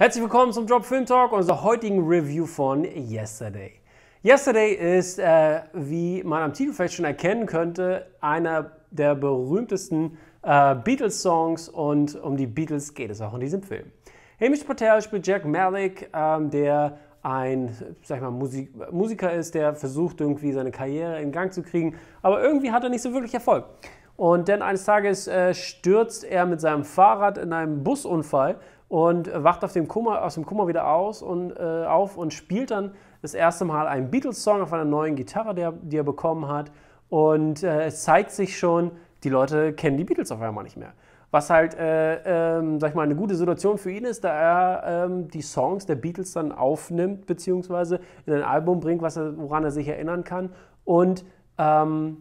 Herzlich willkommen zum Drop Film Talk, unserer heutigen Review von Yesterday. Yesterday ist, äh, wie man am Titel vielleicht schon erkennen könnte, einer der berühmtesten äh, Beatles-Songs und um die Beatles geht es auch in diesem Film. Hamish Patel spielt Jack Malik, ähm, der ein sag ich mal, Musik Musiker ist, der versucht irgendwie seine Karriere in Gang zu kriegen, aber irgendwie hat er nicht so wirklich Erfolg. Und dann eines Tages äh, stürzt er mit seinem Fahrrad in einem Busunfall und wacht auf dem Kummer, aus dem Kummer wieder aus und, äh, auf und spielt dann das erste Mal einen Beatles-Song auf einer neuen Gitarre, der, die er bekommen hat. Und äh, es zeigt sich schon, die Leute kennen die Beatles auf einmal nicht mehr. Was halt, äh, ähm, sag ich mal, eine gute Situation für ihn ist, da er ähm, die Songs der Beatles dann aufnimmt, beziehungsweise in ein Album bringt, was er, woran er sich erinnern kann und ähm,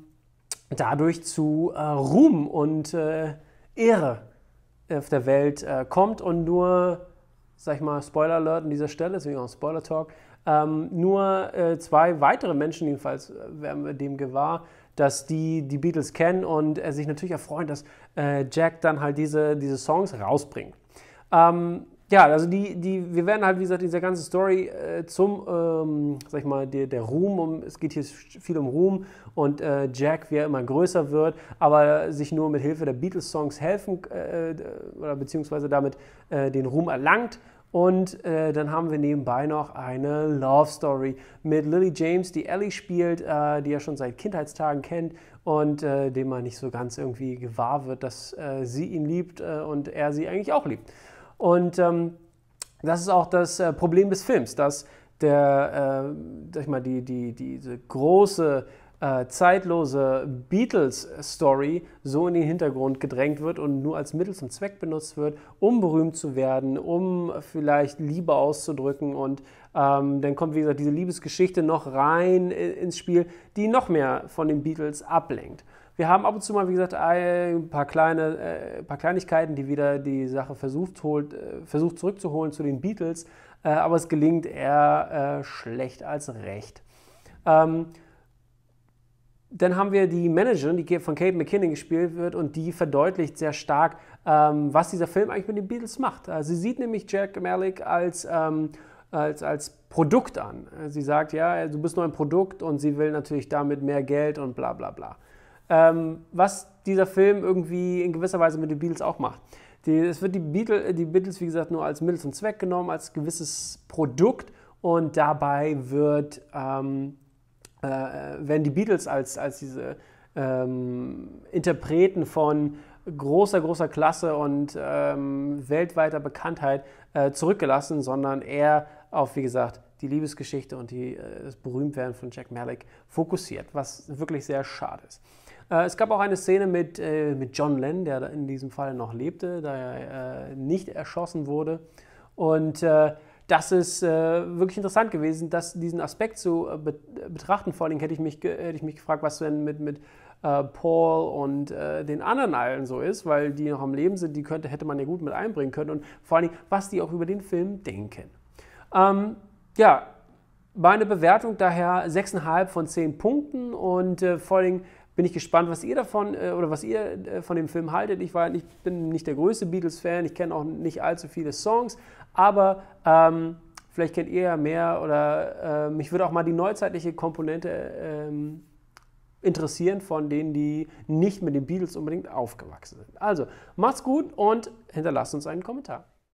dadurch zu äh, Ruhm und äh, Ehre auf der Welt äh, kommt und nur, sag ich mal, Spoiler Alert an dieser Stelle, deswegen auch Spoiler Talk, ähm, nur äh, zwei weitere Menschen, jedenfalls äh, werden wir dem gewahr, dass die die Beatles kennen und er sich natürlich erfreuen, dass äh, Jack dann halt diese, diese Songs rausbringt. Ähm, ja, also die, die, wir werden halt, wie gesagt, dieser ganze Story äh, zum, ähm, sag ich mal, der, der Ruhm, um, es geht hier viel um Ruhm und äh, Jack, wie er immer größer wird, aber sich nur mit Hilfe der Beatles-Songs helfen äh, oder beziehungsweise damit äh, den Ruhm erlangt. Und äh, dann haben wir nebenbei noch eine Love Story mit Lily James, die Ellie spielt, äh, die er schon seit Kindheitstagen kennt und äh, dem man nicht so ganz irgendwie gewahr wird, dass äh, sie ihn liebt äh, und er sie eigentlich auch liebt. Und ähm, das ist auch das äh, Problem des Films, dass der, äh, sag ich mal, die, die, diese große äh, zeitlose Beatles-Story so in den Hintergrund gedrängt wird und nur als Mittel zum Zweck benutzt wird, um berühmt zu werden, um vielleicht Liebe auszudrücken. Und ähm, dann kommt, wie gesagt, diese Liebesgeschichte noch rein äh, ins Spiel, die noch mehr von den Beatles ablenkt. Wir haben ab und zu mal, wie gesagt, ein paar, kleine, äh, paar Kleinigkeiten, die wieder die Sache versucht, holt, äh, versucht zurückzuholen zu den Beatles, äh, aber es gelingt eher äh, schlecht als recht. Ähm, dann haben wir die Managerin, die von Kate McKinnon gespielt wird und die verdeutlicht sehr stark, ähm, was dieser Film eigentlich mit den Beatles macht. Äh, sie sieht nämlich Jack Malik als... Ähm, als, als Produkt an. Äh, sie sagt, ja, du bist nur ein Produkt und sie will natürlich damit mehr Geld und bla bla bla ähm, was dieser Film irgendwie in gewisser Weise mit den Beatles auch macht. Die, es wird die, Beatles, die Beatles, wie gesagt, nur als Mittel zum Zweck genommen, als gewisses Produkt und dabei wird, ähm, äh, werden die Beatles als, als diese ähm, Interpreten von großer, großer Klasse und ähm, weltweiter Bekanntheit äh, zurückgelassen, sondern eher auf, wie gesagt, die Liebesgeschichte und die, äh, das Berühmtwerden von Jack Malik fokussiert, was wirklich sehr schade ist. Äh, es gab auch eine Szene mit, äh, mit John Lennon, der in diesem Fall noch lebte, da er äh, nicht erschossen wurde. Und das ist wirklich interessant gewesen, das, diesen Aspekt zu betrachten. Vor allem hätte ich mich, hätte ich mich gefragt, was denn mit, mit Paul und den anderen allen so ist, weil die noch am Leben sind, die könnte, hätte man ja gut mit einbringen können und vor allem, was die auch über den Film denken. Ähm, ja, meine Bewertung daher 6,5 von 10 Punkten und vor allem bin ich gespannt, was ihr davon äh, oder was ihr äh, von dem Film haltet. Ich, war, halt ich bin nicht der größte Beatles-Fan, ich kenne auch nicht allzu viele Songs, aber ähm, vielleicht kennt ihr ja mehr oder äh, mich würde auch mal die neuzeitliche Komponente ähm, interessieren von denen, die nicht mit den Beatles unbedingt aufgewachsen sind. Also, macht's gut und hinterlasst uns einen Kommentar.